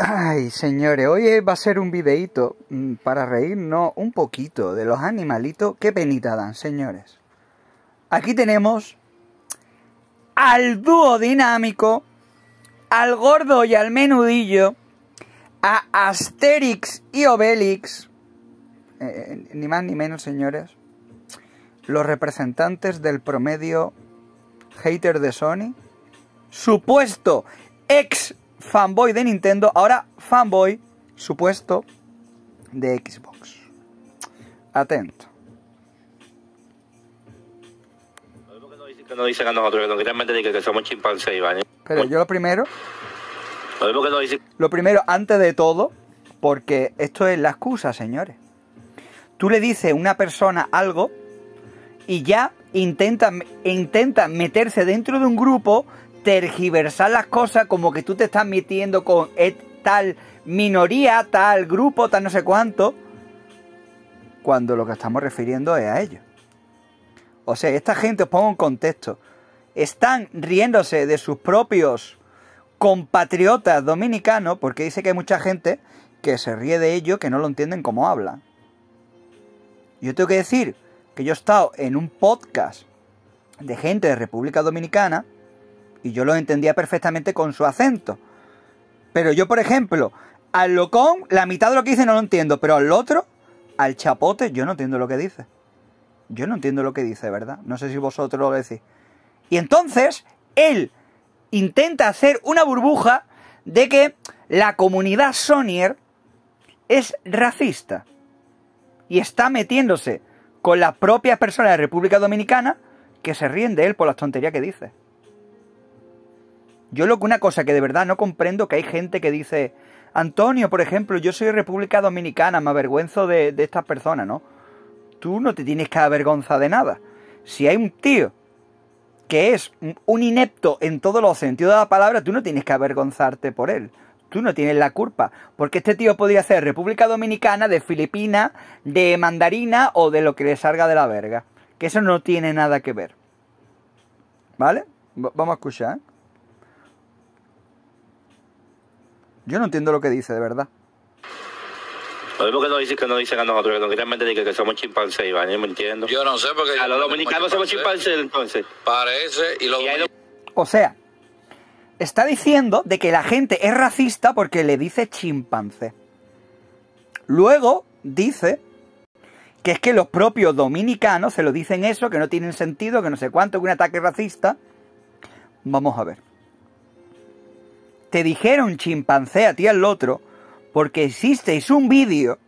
Ay, señores, hoy va a ser un videíto mm, para reírnos un poquito de los animalitos. que penita dan, señores. Aquí tenemos al dúo dinámico, al gordo y al menudillo, a Asterix y Obelix, eh, eh, ni más ni menos, señores, los representantes del promedio hater de Sony, supuesto ex fanboy de Nintendo, ahora fanboy, supuesto, de Xbox. Atento. Pero yo lo primero... Lo, primero, antes de todo, porque esto es la excusa, señores. Tú le dices a una persona algo y ya intenta, intenta meterse dentro de un grupo tergiversar las cosas como que tú te estás metiendo con tal minoría, tal grupo, tal no sé cuánto, cuando lo que estamos refiriendo es a ellos. O sea, esta gente, os pongo en contexto, están riéndose de sus propios compatriotas dominicanos, porque dice que hay mucha gente que se ríe de ellos, que no lo entienden como hablan. Yo tengo que decir que yo he estado en un podcast de gente de República Dominicana, y yo lo entendía perfectamente con su acento. Pero yo, por ejemplo, al locón, la mitad de lo que dice no lo entiendo, pero al otro, al chapote, yo no entiendo lo que dice. Yo no entiendo lo que dice, ¿verdad? No sé si vosotros lo decís. Y entonces, él intenta hacer una burbuja de que la comunidad Sonier es racista y está metiéndose con las propias personas de República Dominicana que se ríen de él por las tonterías que dice. Yo lo que una cosa que de verdad no comprendo que hay gente que dice, Antonio, por ejemplo, yo soy República Dominicana, me avergüenzo de, estas personas, ¿no? Tú no te tienes que avergonzar de nada. Si hay un tío que es un inepto en todos los sentidos de la palabra, tú no tienes que avergonzarte por él. Tú no tienes la culpa, porque este tío podría ser República Dominicana, de Filipina, de Mandarina o de lo que le salga de la verga. Que eso no tiene nada que ver. ¿Vale? Vamos a escuchar. ¿eh? Yo no entiendo lo que dice, de verdad. Lo mismo que no dicen, que no dicen a nosotros, que no quieren mentir que, somos chimpancés, Iván, yo me entiendo. Yo no sé porque... A los dominicanos somos chimpancés, entonces. Parece, y los... Lo... O sea, está diciendo de que la gente es racista porque le dice chimpancé. Luego dice que es que los propios dominicanos se lo dicen eso, que no tienen sentido, que no sé cuánto, que un ataque racista. Vamos a ver te dijeron chimpancé a ti al otro, porque hicisteis un vídeo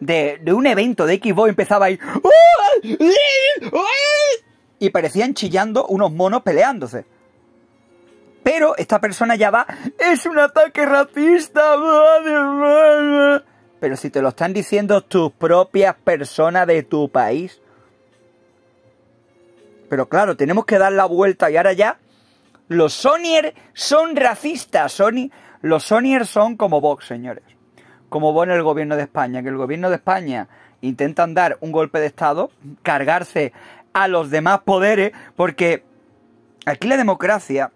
de, un evento de Xbox, empezaba ahí... Y parecían chillando unos monos peleándose. Pero esta persona ya va, es un ataque racista, madre Pero si te lo están diciendo tus propias personas de tu país. Pero claro, tenemos que dar la vuelta y ahora ya los Sonier son racistas. Sony, los Sonier son como Vox, señores. Como vos en el gobierno de España. Que el gobierno de España intentan dar un golpe de Estado, cargarse a los demás poderes, porque aquí la democracia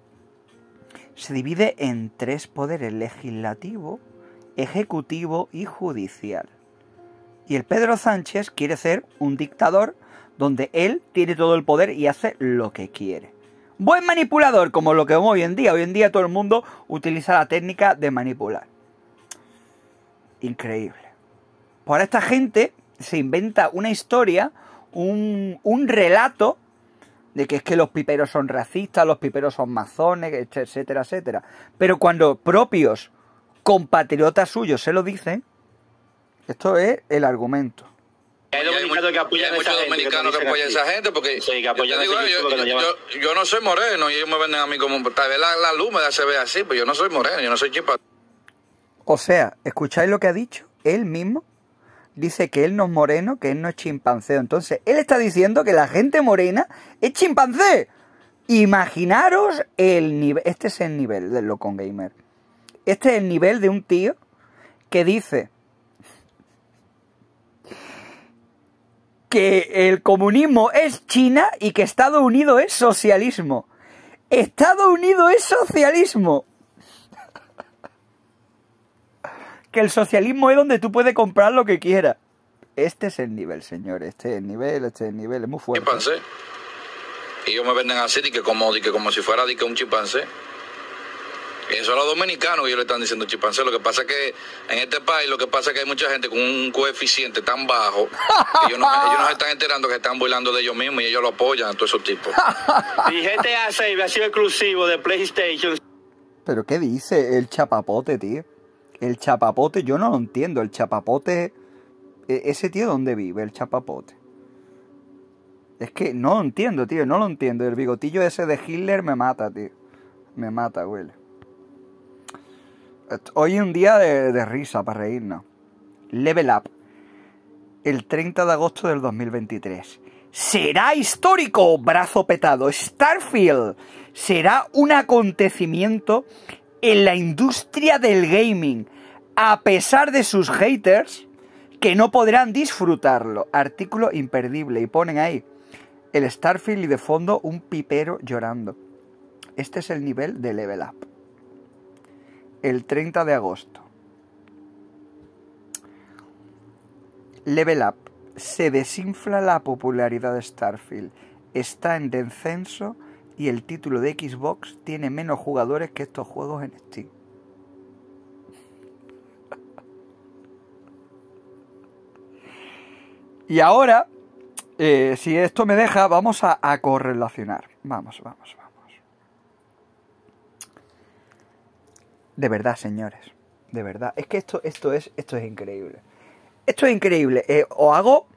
se divide en tres poderes, legislativo, ejecutivo y judicial. Y el Pedro Sánchez quiere ser un dictador donde él tiene todo el poder y hace lo que quiere. Buen manipulador, como lo que vemos hoy en día. Hoy en día todo el mundo utiliza la técnica de manipular. Increíble. Por esta gente se inventa una historia, un, un relato de que es que los piperos son racistas, los piperos son mazones, etcétera, etcétera. Pero cuando propios compatriotas suyos se lo dicen, esto es el argumento. Hay que muchos dominicanos que, apoyan a esa gente porque yo, no soy moreno y ellos me venden a mí como tal vez la, la luz se ve así, pero yo no soy moreno, yo no soy chimpancé O sea, ¿escucháis lo que ha dicho? Él mismo dice que él no es moreno, que él no es chimpancé Entonces, él está diciendo que la gente morena es chimpancé. Imaginaros el nivel. Este es el nivel del Locon Gamer. Este es el nivel de un tío que dice que el comunismo es China y que Estados Unidos es socialismo. Estados Unidos es socialismo. que el socialismo es donde tú puedes comprar lo que quieras. Este es el nivel, señor. Este es el nivel, este es el nivel. Es muy fuerte. Chimpancé. Ellos me venden así, de que como, que como si fuera un chimpancé. Eso a los dominicanos que ellos le están diciendo chimpancé. Lo que pasa es que en este país, lo que pasa es que hay mucha gente con un coeficiente tan bajo que ellos no, se están enterando que están bailando de ellos mismos y ellos lo apoyan a todos esos tipos. y GTA 6 ha sido exclusivo de PlayStation. Pero ¿qué dice el chapapote, tío? El chapapote, yo no lo entiendo. El chapapote, e, ese tío, ¿dónde vive el chapapote? Es que no lo entiendo, tío, no lo entiendo. El bigotillo ese de Hitler me mata, tío. Me mata, güey. Hoy un día de, de risa para reírnos. Level Up. El 30 de agosto del 2023. Será histórico, brazo petado. Starfield será un acontecimiento en la industria del gaming, a pesar de sus haters que no podrán disfrutarlo. Artículo imperdible. Y ponen ahí el Starfield y de fondo un pipero llorando. Este es el nivel de level up el 30 de agosto. Level Up. Se desinfla la popularidad de Starfield. Está en descenso y el título de Xbox tiene menos jugadores que estos juegos en Steam. Y ahora, eh, si esto me deja, vamos a correlacionar. Vamos, vamos, vamos. De verdad, señores. De verdad. Es que esto, esto, es, esto es increíble. Esto es increíble. Eh, o hago.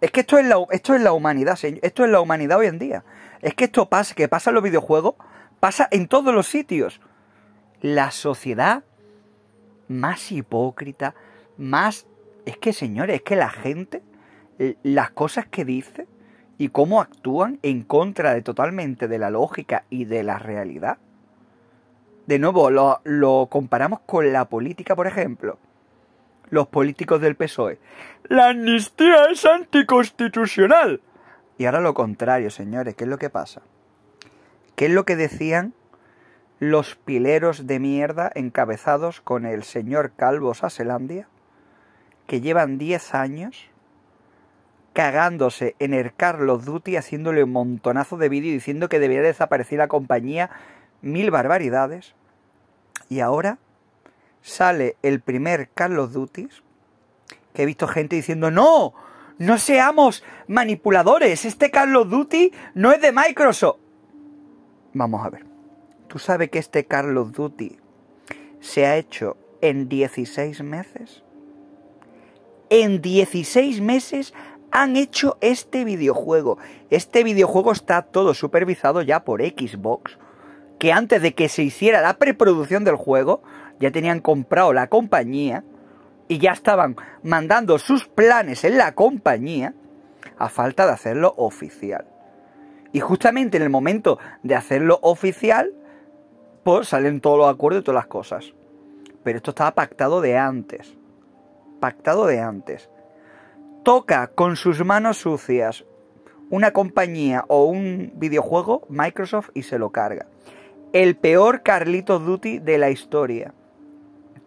Es que esto es la, esto es la humanidad, señor. Esto es la humanidad hoy en día. Es que esto pasa, que pasa en los videojuegos, pasa en todos los sitios. La sociedad más hipócrita, más. Es que, señores, es que la gente, las cosas que dice y cómo actúan en contra de totalmente de la lógica y de la realidad de nuevo, lo, lo comparamos con la política, por ejemplo. Los políticos del PSOE. La amnistía es anticonstitucional. Y ahora lo contrario, señores, ¿qué es lo que pasa? ¿Qué es lo que decían los pileros de mierda encabezados con el señor Calvo Saselandia? Que llevan 10 años cagándose en el Carlos Duty, haciéndole un montonazo de vídeo diciendo que debería desaparecer la compañía, mil barbaridades. Y ahora sale el primer Carlos Dutis, que he visto gente diciendo, no, no seamos manipuladores, este Carlos Duty no es de Microsoft. Vamos a ver, ¿tú sabes que este Carlos Duty se ha hecho en 16 meses? En 16 meses han hecho este videojuego. Este videojuego está todo supervisado ya por Xbox que antes de que se hiciera la preproducción del juego, ya tenían comprado la compañía y ya estaban mandando sus planes en la compañía a falta de hacerlo oficial. Y justamente en el momento de hacerlo oficial, pues salen todos los acuerdos y todas las cosas. Pero esto estaba pactado de antes. Pactado de antes. Toca con sus manos sucias una compañía o un videojuego, Microsoft, y se lo carga el peor Carlitos Duty de la historia.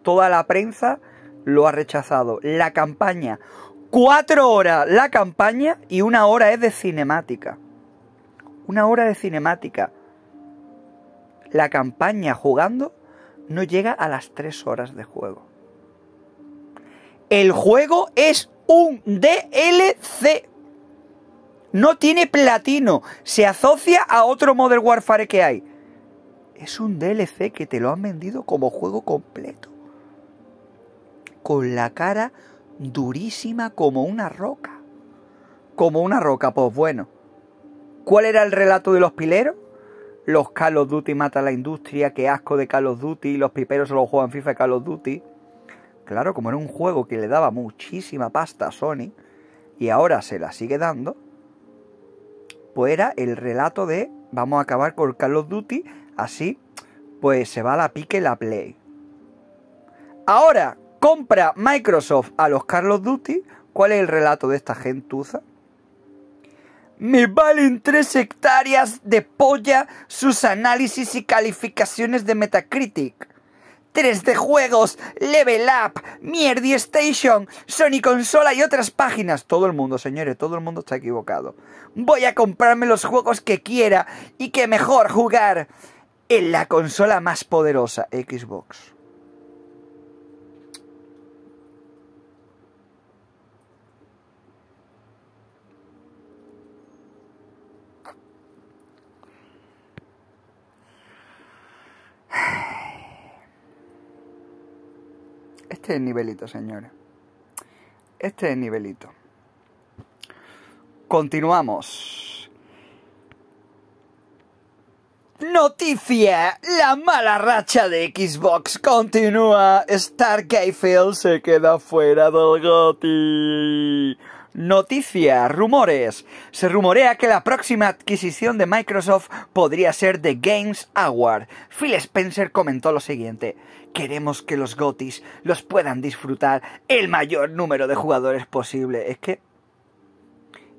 Toda la prensa lo ha rechazado. La campaña. Cuatro horas la campaña y una hora es de cinemática. Una hora de cinemática. La campaña jugando no llega a las tres horas de juego. El juego es un DLC. No tiene platino. Se asocia a otro model Warfare que hay es un DLC que te lo han vendido como juego completo. Con la cara durísima como una roca. Como una roca, pues bueno. ¿Cuál era el relato de los pileros? Los Call of Duty mata a la industria, qué asco de Call of Duty, los piperos solo juegan FIFA y Call of Duty. Claro, como era un juego que le daba muchísima pasta a Sony y ahora se la sigue dando, pues era el relato de vamos a acabar con Call of Duty Así, pues se va a la pique la Play. Ahora, compra Microsoft a los Carlos Duty. ¿Cuál es el relato de esta gentuza? Me valen 3 hectáreas de polla sus análisis y calificaciones de Metacritic. 3 de juegos, Level Up, Mierdy Station, Sony Consola y otras páginas. Todo el mundo, señores, todo el mundo está equivocado. Voy a comprarme los juegos que quiera y que mejor jugar en la consola más poderosa, Xbox. Este es nivelito, señores. Este es nivelito. Continuamos. Noticia, la mala racha de Xbox continúa, Star Phil se queda fuera del GOTY. Noticia, rumores. Se rumorea que la próxima adquisición de Microsoft podría ser The Games Award. Phil Spencer comentó lo siguiente. Queremos que los GOTIs los puedan disfrutar el mayor número de jugadores posible. Es que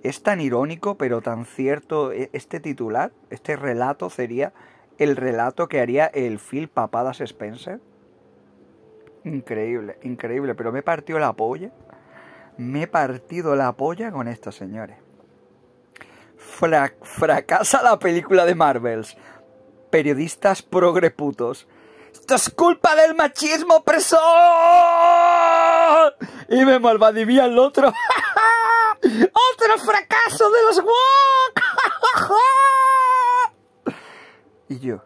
es tan irónico pero tan cierto e-, este titular, este relato sería el relato que haría el Phil Papadas Spencer. Increíble, increíble, pero me partió la polla. Me he partido la polla con estos señores. fracasa la película de Marvels. Periodistas progreputos. ¡Esto es culpa del machismo preso Y me malvadivía el otro. ¡Otro fracaso de los wok Y yo,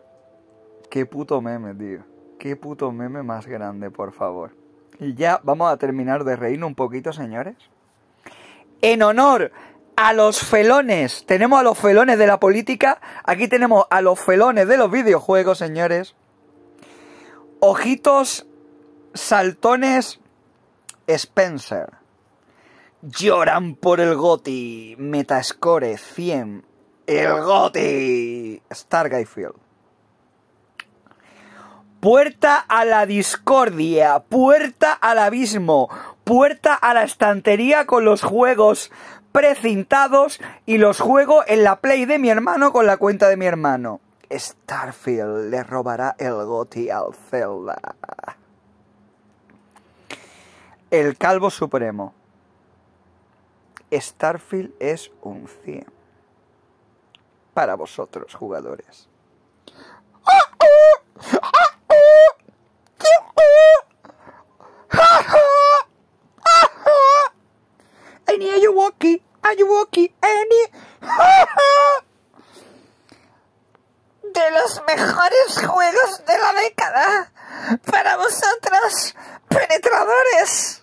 qué puto meme, tío. Qué puto meme más grande, por favor. Y ya vamos a terminar de reírnos un poquito, señores. En honor a los felones, tenemos a los felones de la política, aquí tenemos a los felones de los videojuegos, señores. Ojitos, saltones, Spencer. Lloran por el Goti, Metascore 100, el GOTI. Star Puerta a la discordia, puerta al abismo, puerta a la estantería con los juegos precintados y los juego en la play de mi hermano con la cuenta de mi hermano. Starfield le robará el goti al Zelda. El calvo supremo. Starfield es un cien para vosotros, jugadores. De los mejores juegos de la década para vosotros, penetradores.